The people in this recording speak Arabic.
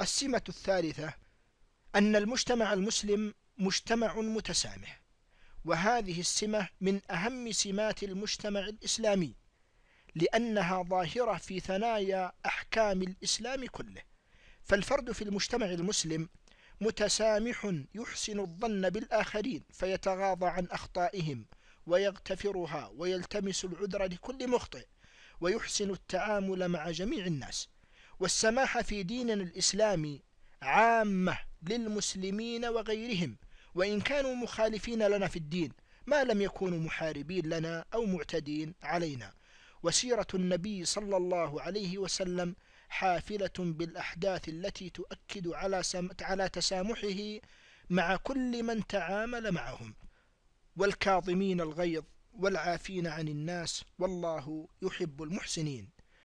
السمة الثالثة أن المجتمع المسلم مجتمع متسامح وهذه السمة من أهم سمات المجتمع الإسلامي لأنها ظاهرة في ثنايا أحكام الإسلام كله فالفرد في المجتمع المسلم متسامح يحسن الظن بالآخرين فيتغاضى عن أخطائهم ويغتفرها ويلتمس العذر لكل مخطئ ويحسن التعامل مع جميع الناس والسماح في ديننا الإسلامي عامة للمسلمين وغيرهم وإن كانوا مخالفين لنا في الدين ما لم يكونوا محاربين لنا أو معتدين علينا وسيرة النبي صلى الله عليه وسلم حافلة بالأحداث التي تؤكد على, سم... على تسامحه مع كل من تعامل معهم والكاظمين الغيظ والعافين عن الناس والله يحب المحسنين